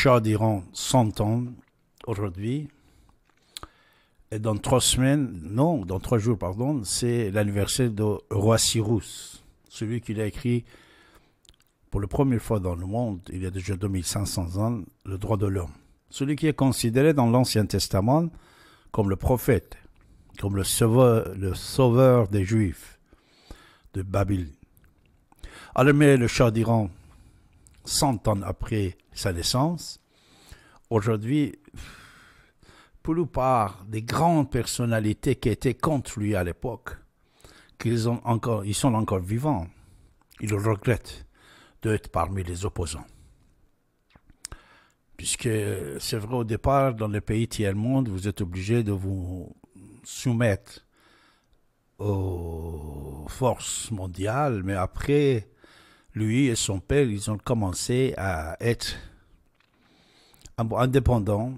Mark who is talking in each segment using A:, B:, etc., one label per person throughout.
A: Chadiran 100 ans aujourd'hui. Et dans trois semaines, non, dans trois jours, pardon, c'est l'anniversaire de Roi Cyrus, celui qui a écrit pour la première fois dans le monde, il y a déjà 2500 ans, le droit de l'homme. Celui qui est considéré dans l'Ancien Testament comme le prophète, comme le sauveur, des Juifs de Babylone. Alors, le chat d'Iran, 100 ans après sa naissance. Aujourd'hui, le part des grandes personnalités qui étaient contre lui à l'époque, qu'ils ont encore, ils sont encore vivants. Ils regrettent d'être parmi les opposants. Puisque c'est vrai au départ, dans les pays tiers-monde, vous êtes obligé de vous soumettre aux forces mondiales, mais après, lui et son père, ils ont commencé à être indépendants,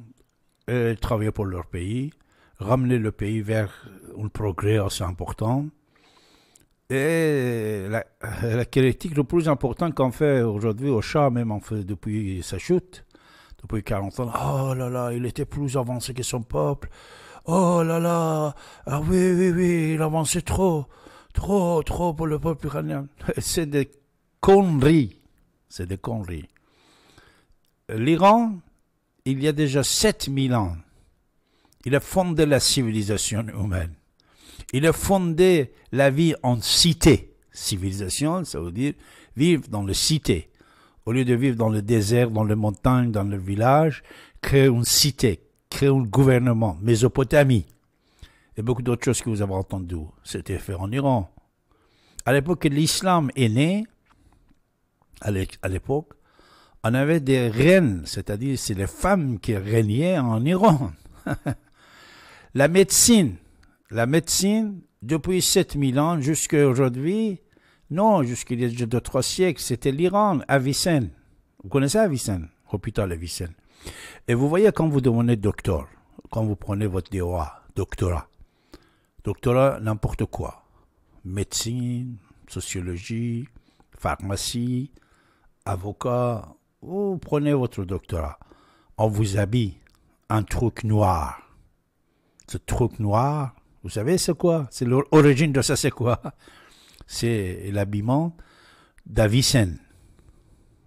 A: et travailler pour leur pays, ramener le pays vers un progrès assez important. Et la, critique le plus important qu'on fait aujourd'hui au Shah, même en fait depuis sa chute, depuis 40 ans, oh là là, il était plus avancé que son peuple. Oh là là, ah oui, oui, oui, il avançait trop, trop, trop pour le peuple iranien. C'est des conneries, c'est des conneries. L'Iran, il y a déjà 7000 ans, il a fondé la civilisation humaine. Il a fondé la vie en cité. Civilisation, ça veut dire vivre dans le cité. Au lieu de vivre dans le désert, dans les montagnes, dans le village, créer une cité, créer un gouvernement, Mésopotamie. Et beaucoup d'autres choses que vous avez entendues. C'était fait en Iran. À l'époque l'islam est né, à l'époque, on avait des reines, c'est-à-dire c'est les femmes qui régnaient en Iran. la médecine, la médecine, depuis 7000 ans jusqu'à aujourd'hui, non, jusqu'il y a deux, trois siècles, c'était l'Iran, Avicenne. Vous connaissez Avicenne, hôpital Avicenne. Et vous voyez quand vous devenez docteur, quand vous prenez votre DOA, doctorat, doctorat n'importe quoi, médecine, sociologie, pharmacie, avocat, vous prenez votre doctorat, on vous habille un truc noir. Ce truc noir, vous savez c'est quoi C'est l'origine de ça, c'est quoi C'est l'habillement d'Avicenne,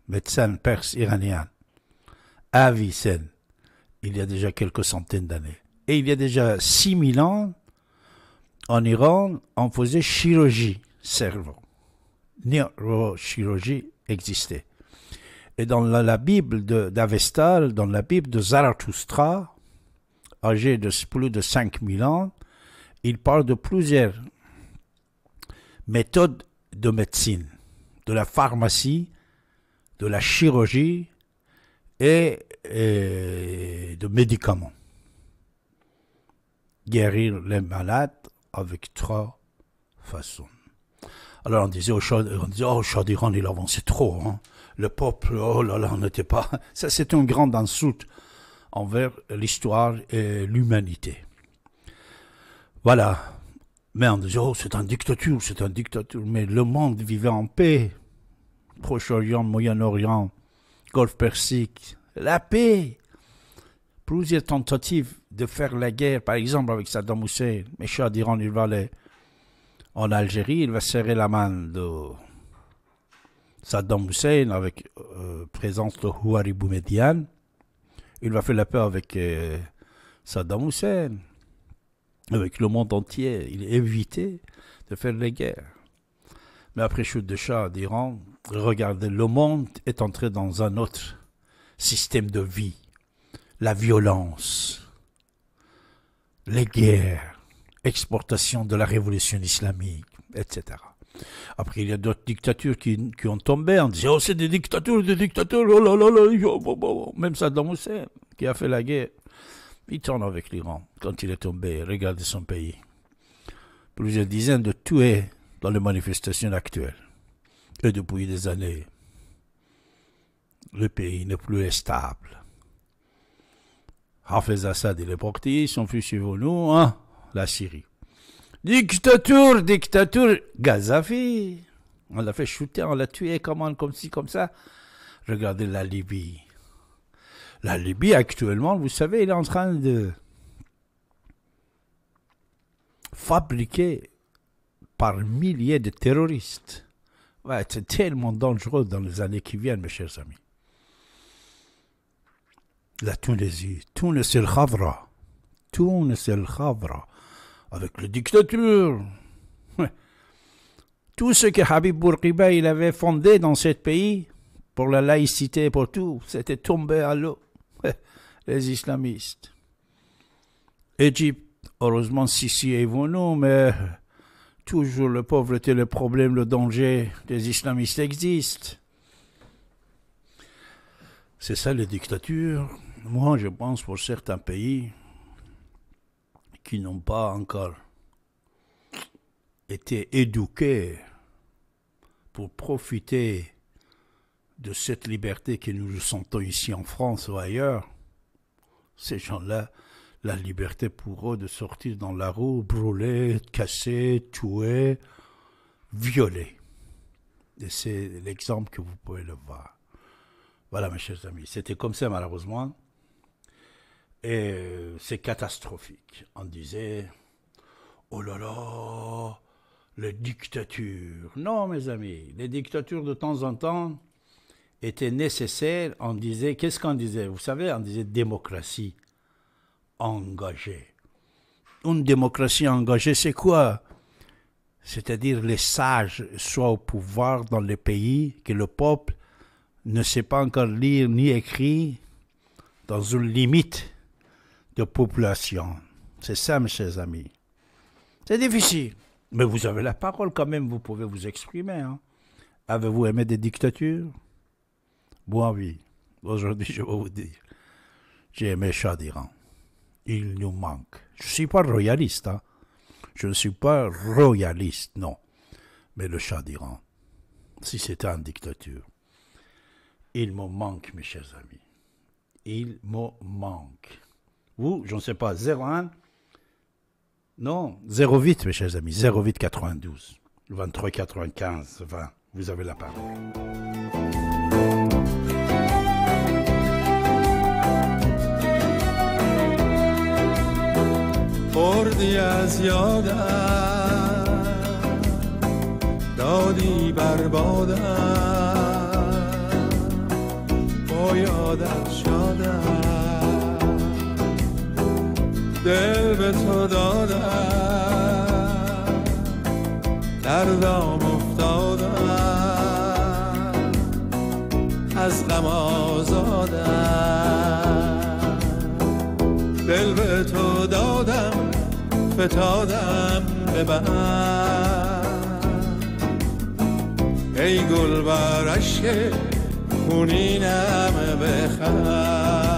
A: médecin perse iranien. Avicenne, il y a déjà quelques centaines d'années. Et il y a déjà 6000 ans, en Iran, on faisait chirurgie cerveau. Neurochirurgie existait. Et dans la, Bible d'Avestal, dans la Bible de Zarathustra, âgé de plus de 5000 ans, il parle de plusieurs méthodes de médecine, de la pharmacie, de la chirurgie et de médicaments. Guérir les malades avec trois façons. Alors on disait au Shah, on disait, oh, il avançait trop. Hein. Le peuple, oh là là, on n'était pas. Ça, c'était une grande insulte envers l'histoire et l'humanité. Voilà. Mais on disait, oh, c'est une dictature, c'est une dictature. Mais le monde vivait en paix. Proche-Orient, Moyen-Orient, Golfe Persique, la paix. Plusieurs tentatives de faire la guerre, par exemple avec Saddam Hussein, mais Shah d'Iran, il va en Algérie, il va serrer la main de Saddam Hussein avec euh, présence de Houari Boumedian. Il va faire la peur avec euh, Saddam Hussein, avec le monde entier. Il évitait de faire les guerres. Mais après chute de Chat d'Iran, regardez, le monde est entré dans un autre système de vie. La violence, les guerres, exportation de la révolution islamique, etc. Après, il y a d'autres dictatures qui, qui, ont tombé. en disant « oh, c'est des dictatures, des dictatures, oh là là là, oh, oh, oh, même Saddam Hussein, qui a fait la guerre. Il tourne avec l'Iran quand il est tombé. Regardez son pays. Plusieurs dizaines de tués dans les manifestations actuelles. Et depuis des années, le pays n'est plus stable. Hafez Assad, il est parti, son fils est venu, hein? la Syrie. Dictature, dictature, Gazafi, On l'a fait shooter, on l'a tué, comment, comme ci, comme ça. Regardez la Libye. La Libye, actuellement, vous savez, il est en train de fabriquer par milliers de terroristes. va c'est tellement dangereux dans les années qui viennent, mes chers amis. La Tunisie, Tunis el-Khavra. Tunis el-Khavra avec la dictature. Tout ce que Habib Bourguiba il avait fondé dans ce pays, pour la laïcité et pour tout, c'était tombé à l'eau, les islamistes. Égypte, heureusement Sissi et nous, mais toujours pauvre pauvreté, le problème, le danger des islamistes existe. C'est ça les dictatures. Moi, je pense pour certains pays, qui n'ont pas encore été éduqués pour profiter de cette liberté que nous sentons ici en France ou ailleurs, ces gens-là, la liberté pour eux de sortir dans la rue, brûler, casser, tuer, violer. Et c'est l'exemple que vous pouvez le voir. Voilà, mes chers amis, c'était comme ça malheureusement. Et euh, c'est catastrophique. On disait, oh là là, les dictatures. Non, mes amis, les dictatures de temps en temps étaient nécessaires. On disait, qu'est-ce qu'on disait Vous savez, on disait démocratie engagée. Une démocratie engagée, c'est quoi C'est-à-dire les sages soient au pouvoir dans les pays que le peuple ne sait pas encore lire ni écrire dans une limite de population. C'est ça, mes chers amis. C'est difficile. Mais vous avez la parole quand même, vous pouvez vous exprimer. Hein. Avez-vous aimé des dictatures Bon, oui. Aujourd'hui, je vais vous dire. J'ai aimé chat d'Iran. Il nous manque. Je ne suis pas royaliste. Hein. Je ne suis pas royaliste, non. Mais le chat d'Iran, si c'était en dictature, il me manque, mes chers amis. Il me manque ou, je ne sais pas, 01, non, 08, mes chers amis, 08 92, 23 95 20. Vous avez la parole. Por días yoga, dodi barboda, به تو دادم در افتادم از غم آزادم دل به تو دادم فتادم به ای گل بر عشق خونینم بخند